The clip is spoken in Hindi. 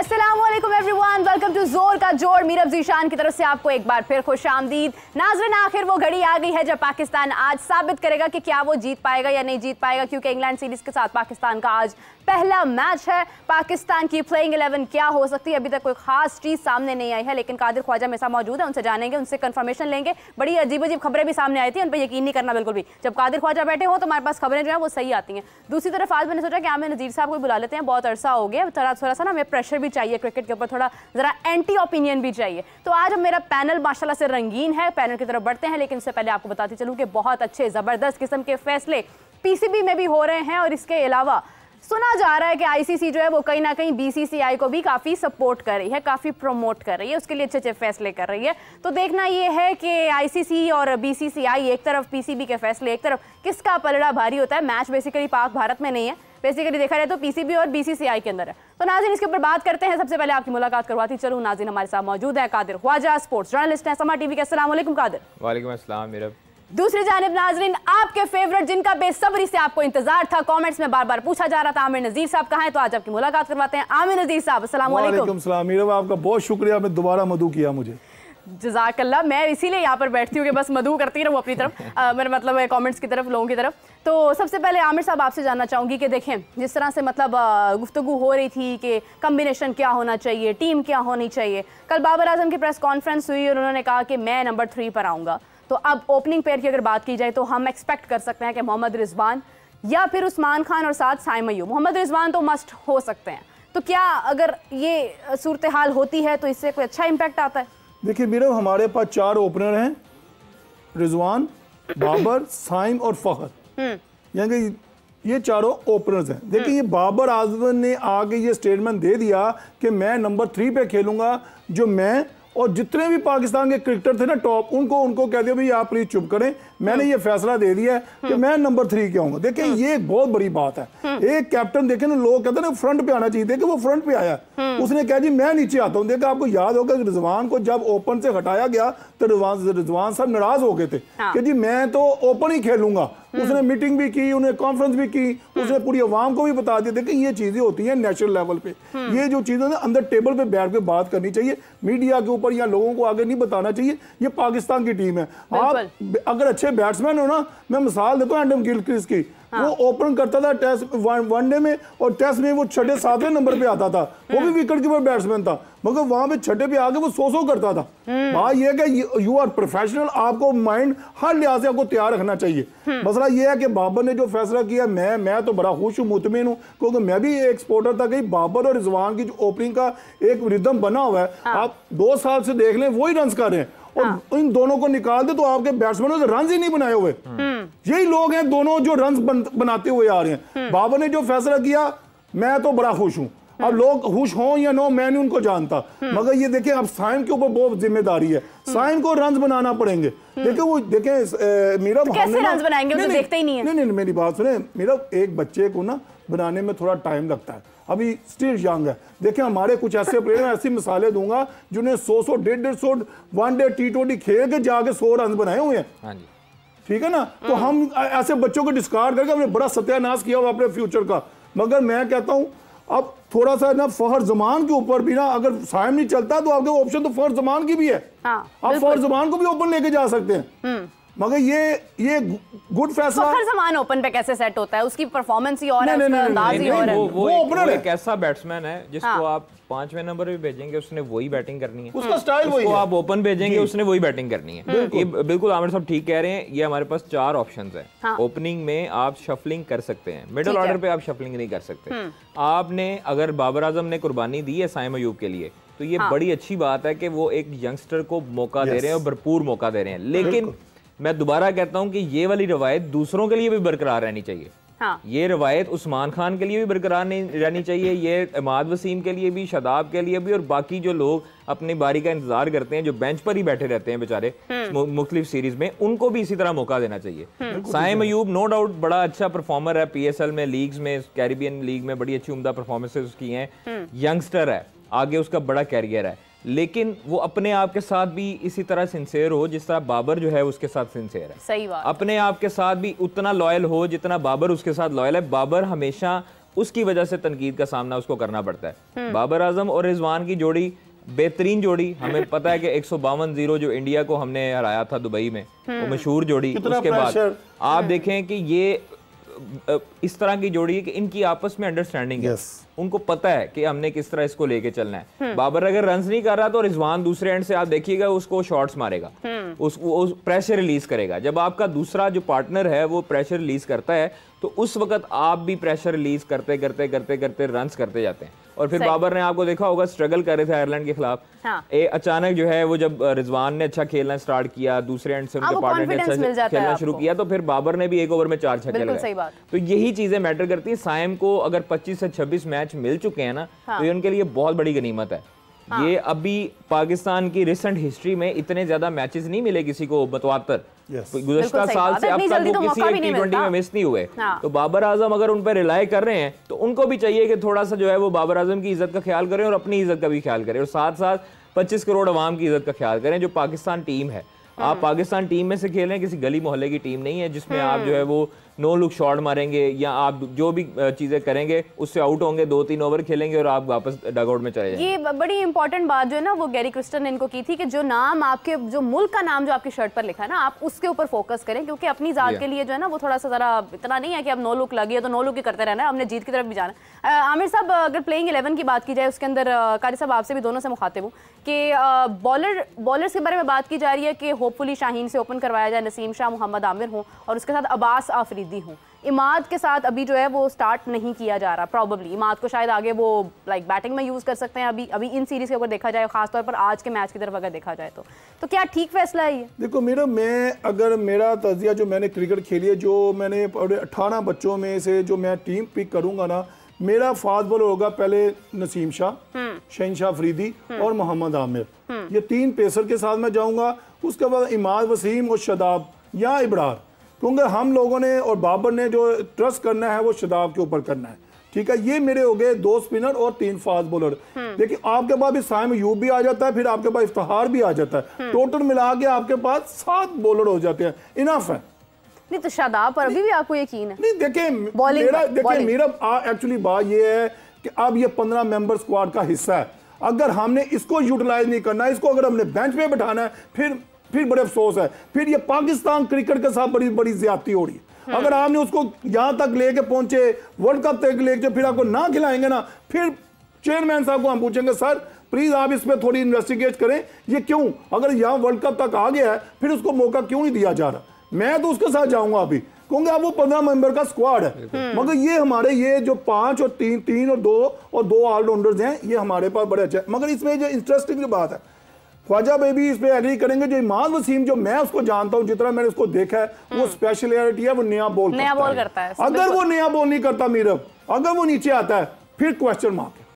असलम वन वेलकम टू जोर का जोर मीरब जीशान की तरफ से आपको एक बार फिर खुश आमदीद नाजरन आखिर वो घड़ी आ गई है जब पाकिस्तान आज साबित करेगा कि क्या वो जीत पाएगा या नहीं जीत पाएगा क्योंकि इंग्लैंड सीरीज़ के साथ पाकिस्तान का आज पहला मैच है पाकिस्तान की प्लेइंग एलेवन क्या हो सकती है अभी तक कोई खास चीज़ सामने नहीं आई है लेकिन कादिर ख्वाजा मेसा मौजूद है उनसे जानेंगे उनसे कन्फर्मेशन लेंगे बड़ी अजीब अजीब खबरें भी सामने आई थी उन पर यकीन नहीं करना बिल्कुल भी जब कादिर ख्वाजा बैठे हो तो हमारे पास खबरें जो है वो सही आती हैं दूसरी तरफ आज मैंने सोचा कि आमिर नजीर साहब को बुला लेते हैं बहुत अरसा हो गया थोड़ा थोड़ा सा ना हमें प्रेशर भी भी चाहिए क्रिकेट के ऊपर थोड़ा ज़रा एंटी ओपिनियन भी चाहिए तो आज अब मेरा पैनल माशाला से रंगीन है पैनल की तरफ बढ़ते हैं लेकिन इससे पहले आपको बताते चलूँ कि बहुत अच्छे ज़बरदस्त किस्म के फैसले पी में भी हो रहे हैं और इसके अलावा सुना जा रहा है कि आईसीसी जो है वो कहीं ना कहीं बीसीसीआई को भी काफ़ी सपोर्ट कर रही है काफ़ी प्रमोट कर रही है उसके लिए अच्छे अच्छे फैसले कर रही है तो देखना ये है कि आईसीसी और बीसीसीआई एक तरफ पीसीबी के फैसले एक तरफ किसका पलड़ा भारी होता है मैच बेसिकली पाक भारत में नहीं है बेसिकली देखा जाए तो पीसीबी और बीसीसीआई के अंदर है तो नाजिन इसके ऊपर बात करते हैं सबसे पहले आपकी मुलाकात करवाती चलो नाजिन हमारे साथ मौजूद है कादिर ख्वाजा स्पोर्ट्स जर्नलिस्ट है समा टीवी के असलम कादिर वाले दूसरी जानब नाजरीन आपके फेवरेट जिनका बेसब्री से आपको इंतजार था कमेंट्स में बार बार पूछा जा रहा था आमिर नजीर साहब कहा है तो आज आपकी मुलाकात करवाते हैं आमिर नजीर साहब असला आपका बहुत शुक्रिया दोबारा मधु किया मुझे जजाकल्ला मैं इसीलिए यहाँ पर बैठती हूँ कि बस मधु करती रहूँ अपनी तरफ मेरा मतलब है कमेंट्स की तरफ लोगों की तरफ तो सबसे पहले आमिर साहब आपसे जानना चाहूँगी कि देखें जिस तरह से मतलब गुफ्तु हो रही थी कि कम्बिनेशन क्या होना चाहिए टीम क्या होनी चाहिए कल बाबर आजम की प्रेस कॉन्फ्रेंस हुई और उन्होंने कहा कि मैं नंबर थ्री पर आऊँगा तो अब ओपनिंग पेयर की अगर बात की जाए तो हम एक्सपेक्ट कर सकते हैं कि मोहम्मद रिजवान या फिर उस्मान खान और साथ साइमयू मोहम्मद रिजवान तो मस्ट हो सकते हैं तो क्या अगर ये सूरत हाल होती है तो इससे कोई अच्छा इम्पैक्ट आता है देखिए बीरव हमारे पास चार ओपनर हैं रिजवान बाबर साइम और फहर हम्म। यानी ये चारों ओपनर्स हैं देखिए ये हम्म। बाबर आजम ने आगे ये स्टेटमेंट दे दिया कि मैं नंबर थ्री पे खेलूंगा जो मैं और जितने भी पाकिस्तान के क्रिकेटर थे ना टॉप उनको उनको कह दिया भाई आप प्लीज चुप करें मैंने ये फैसला दे दिया है कि मैं नंबर थ्री के आऊंगा देखें ये एक बहुत बड़ी बात है एक कैप्टन देखे ना लोग कहते ना फ्रंट पे आना चाहिए देखे वो फ्रंट पे आया हम्म। उसने कहा जी मैं नीचे आता हूँ देखा आपको याद होगा रिजवान को जब ओपन से हटाया गया तो रिजवान साहब नाराज हो गए थे हाँ। कि जी मैं तो ओपन ही खेलूंगा हम्म। उसने मीटिंग भी की उन्हें कॉन्फ्रेंस भी की हम्म। उसने पूरी आवाम को भी बता दिया देखिए ये चीजें होती हैं नेशनल लेवल पे हम्म। ये जो चीजें अंदर टेबल पे बैठ के बात करनी चाहिए मीडिया के ऊपर या लोगों को आगे नहीं बताना चाहिए ये पाकिस्तान की टीम है आप अगर अच्छे बैट्समैन हो ना मैं मिसाल देता हूँ एंडम गिल की हाँ। वो ओपन करता था टेस्ट वनडे में और टेस्ट में वो छठे सातवें नंबर पे आता था वो भी विकेट कीपर बैट्समैन था मगर वहां पे छठे पे आके वो सो सो करता था हम्म। बात यह कि यू आर प्रोफेशनल आपको माइंड हर लिहाज से आपको तैयार रखना चाहिए हम्म। मसला यह है कि बाबर ने जो फैसला किया मैं मैं तो बड़ा खुश हूँ मुतमिन हूँ क्योंकि मैं भी एक स्पोर्टर था कि बाबर और रिजवान की जो ओपनिंग का एक रिदम बना हुआ है हाँ। आप दो साल से देख लें वही रन कर रहे हैं और हाँ। इन दोनों को निकाल दे तो आपके बैट्समैनों ने रन ही नहीं बनाए हुए हम्म। यही लोग हैं दोनों जो रन बनाते हुए आ रहे हैं हम्म। बाबर ने जो फैसला किया मैं तो बड़ा खुश हूं अब हम्म। लोग खुश हों या नो मैं नहीं उनको जानता हम्म। मगर ये देखें अब साइम के ऊपर बहुत जिम्मेदारी है हम्म। साइम को रन बनाना पड़ेंगे देखिए वो देखें मेरा तो कैसे रन बनाएंगे तो नहीं, देखते ही नहीं है नहीं नहीं मेरी बात सुने मेरा एक बच्चे को ना बनाने में थोड़ा टाइम लगता है अभी स्टिल यंग है देखिए हमारे कुछ ऐसे प्लेयर हैं ऐसी मिसालें दूंगा जिन्हें सौ सौ डेढ़ डेढ़ सौ वन डे टी ट्वेंटी खेल के जाके सौ रन बनाए हुए हैं हाँ ठीक है ना तो हम ऐसे बच्चों को डिस्कार्ड करके हमने बड़ा सत्यानाश किया हुआ अपने फ्यूचर का मगर मैं कहता हूँ अब थोड़ा सा ना फहर जमान के ऊपर भी ना अगर साइम नहीं चलता तो आपके ऑप्शन तो फहर जमान की भी है हाँ, आप फहर जमान को भी ओपन लेके जा सकते हैं हम्म। मगर ये ये गुड फैसला हर जमान ओपन पे कैसे सेट होता है उसकी परफॉर्मेंस ही और है उसका अंदाज ही और है वो, ओपनर एक ऐसा बैट्समैन है जिसको हाँ। आप पांचवें नंबर पे भेजेंगे उसने वही बैटिंग करनी है उसका स्टाइल वही है आप ओपन भेजेंगे उसने वही बैटिंग करनी है ये बिल्कुल आमिर साहब ठीक कह रहे हैं ये हमारे पास चार ऑप्शन है ओपनिंग में आप शफलिंग कर सकते हैं मिडल ऑर्डर पे आप शफलिंग नहीं कर सकते हम्म। आपने अगर बाबर आजम ने कुर्बानी दी है साइम अयूब के लिए तो ये हाँ। बड़ी अच्छी बात है कि वो एक यंगस्टर को मौका दे रहे हैं और भरपूर मौका दे रहे हैं लेकिन मैं दोबारा कहता हूँ कि ये वाली रवायत दूसरों के लिए भी बरकरार रहनी चाहिए हाँ। ये रवायत उस्मान खान के लिए भी बरकरार नहीं रहनी चाहिए ये इमाद वसीम के लिए भी शदाब के लिए भी और बाकी जो लोग अपनी बारी का इंतजार करते हैं जो बेंच पर ही बैठे रहते हैं बेचारे हम्म। मुख्तलिफ सीरीज में उनको भी इसी तरह मौका देना चाहिए हम्म। साइम अयूब नो डाउट बड़ा अच्छा परफॉर्मर है एल में लीग्स में कैरिबियन लीग में बड़ी अच्छी उमदा परफॉर्मेंसेज की हैं हम्म। यंगस्टर है आगे उसका बड़ा कैरियर है लेकिन वो अपने आप के साथ भी इसी तरह सिंसेयर हो जिस तरह बाबर जो है उसके साथ सिंसेयर है सही बात अपने आप के साथ भी उतना लॉयल हो जितना बाबर उसके साथ लॉयल है बाबर हमेशा उसकी वजह से तनकीद का सामना उसको करना पड़ता है हम्म। बाबर आजम और रिजवान की जोड़ी बेहतरीन जोड़ी हमें पता है कि एक जीरो जो इंडिया को हमने हराया था दुबई में वो हम्म। मशहूर जोड़ी उसके बाद आप हम्म। देखें कि ये इस तरह की जोड़ी है कि इनकी आपस में अंडरस्टैंडिंग yes. है उनको पता है कि हमने किस तरह इसको लेके चलना है हम्म। बाबर अगर रन नहीं कर रहा तो रिजवान दूसरे एंड से आप देखिएगा उसको शॉट्स मारेगा हम्म। उस, उस प्रेशर रिलीज करेगा जब आपका दूसरा जो पार्टनर है वो प्रेशर रिलीज करता है तो उस वक्त आप भी प्रेशर रिलीज करते करते करते करते रन करते जाते हैं और फिर बाबर ने आपको देखा होगा स्ट्रगल कर रहे थे आयरलैंड के खिलाफ हाँ। अचानक जो है वो जब रिजवान ने अच्छा खेलना स्टार्ट किया दूसरे एंड से हाँ, उनके पार्टनर ने अच्छा खेलना शुरू किया तो फिर बाबर ने भी एक ओवर में चार छक्के लगाए तो यही चीजें मैटर करती है सायम को अगर पच्चीस से छब्बीस मैच मिल चुके हैं ना हाँ। तो ये उनके लिए बहुत बड़ी गनीमत है ये हाँ। अभी पाकिस्तान की रिसेंट हिस्ट्री में इतने ज्यादा मैचेस नहीं मिले किसी को बतवातर yes. गुजश्ता साल से अब तक वो तो किसी एक टी ट्वेंटी में मिस नहीं हुए हाँ। तो बाबर आजम अगर उन पर रिलाई कर रहे हैं तो उनको भी चाहिए कि थोड़ा सा जो है वो बाबर आजम की इज्जत का ख्याल करें और अपनी इज्जत का भी ख्याल करें और साथ साथ पच्चीस करोड़ अवाम की इज्जत का ख्याल करें जो पाकिस्तान टीम है आप हम्म। पाकिस्तान टीम में से खेल रहे हैं किसी गली मोहल्ले की टीम नहीं है जिसमें हम्म। आप जो है वो नो लुक शॉट मारेंगे या आप जो भी चीज़ें करेंगे उससे आउट होंगे दो तीन ओवर खेलेंगे और आप वापस डगआउट में चले ये बड़ी इंपॉर्टेंट बात जो है ना वो गैरी क्रिस्टन ने इनको की थी कि जो नाम आपके जो मुल्क का नाम जो आपकी शर्ट पर लिखा है ना आप उसके ऊपर फोकस करें क्योंकि अपनी जात के लिए जो है ना वो थोड़ा सा ज़रा इतना नहीं है कि अब नो लुक लगी तो नो लुक ही करते रहना है हमने जीत की तरफ भी जाना आमिर साहब अगर प्लेइंग इलेवन की बात की जाए उसके अंदर कारी साहब आपसे भी दोनों से मुखातिब हूँ कि बॉलर बॉलर्स के बारे में बात की जा रही है कि होपफुली शाहीन से ओपन करवाया जाए नसीम शाह मोहम्मद आमिर हो और उसके साथ अब्बास आफरीद खरीदी हूँ इमाद के साथ अभी जो है वो स्टार्ट नहीं किया जा रहा प्रॉबली इमाद को शायद आगे वो लाइक बैटिंग में यूज़ कर सकते हैं अभी अभी इन सीरीज़ के अगर देखा जाए खासतौर पर आज के मैच की तरफ अगर देखा जाए तो तो क्या ठीक फैसला है ये देखो मेरा मैं अगर मेरा तजिया जो मैंने क्रिकेट खेली है जो मैंने अठारह बच्चों में से जो मैं टीम पिक करूँगा ना मेरा फास्ट बॉलर होगा पहले नसीम शाह हम्म। शहनशाह फरीदी हम्म। और मोहम्मद आमिर हम्म। ये तीन पेसर के साथ मैं जाऊँगा उसके बाद इमाद वसीम और शदाब या इबरार क्योंकि हम लोगों ने और बाबर ने जो ट्रस्ट करना है वो शदाब के ऊपर करना है ठीक है ये मेरे हो गए दो स्पिनर और तीन फास्ट बॉलर देखिए हम्म। आपके पास भी साइम यू भी आ जाता है फिर आपके पास इफ्तार भी आ जाता है हम्म। टोटल मिला के आपके पास सात बॉलर हो जाते हैं इनफ है नहीं तो शादाब पर अभी भी आपको यकीन है नहीं देखिए मेरा देखिए मेरा एक्चुअली बात ये है कि अब ये पंद्रह मेंबर स्क्वाड का हिस्सा है अगर हमने इसको यूटिलाइज नहीं करना इसको अगर हमने बेंच पे बैठाना है फिर फिर बड़े अफसोस है फिर ये पाकिस्तान क्रिकेट के साथ बड़ी बड़ी ज्यादती हो रही है हम्म। अगर आपने उसको यहाँ तक लेके पहुंचे वर्ल्ड कप तक लेके फिर आपको ना खिलाएंगे ना फिर चेयरमैन साहब को हम पूछेंगे सर प्लीज आप इस पर थोड़ी इन्वेस्टिगेट करें ये क्यों अगर यहाँ वर्ल्ड कप तक आ गया है फिर उसको मौका क्यों नहीं दिया जा रहा मैं तो उसके साथ जाऊंगा अभी क्योंकि अब वो पंद्रह मेंबर का स्क्वाड है हम्म। मगर ये हमारे ये जो पांच और तीन तीन और दो और दो ऑलराउंडर्स हैं ये हमारे पास बड़े अच्छे मगर इसमें जो इंटरेस्टिंग जो बात है ख्वाजा बेबी इस पर एग्री करेंगे जो इमाम वसीम जो मैं उसको जानता हूँ जितना मैंने उसको देखा है वो स्पेशलिटी हम्म। है वो नया बोल नया बोल करता है अगर वो नया बोल नहीं करता मीरब अगर वो नीचे आता है फिर क्वेश्चन मार्क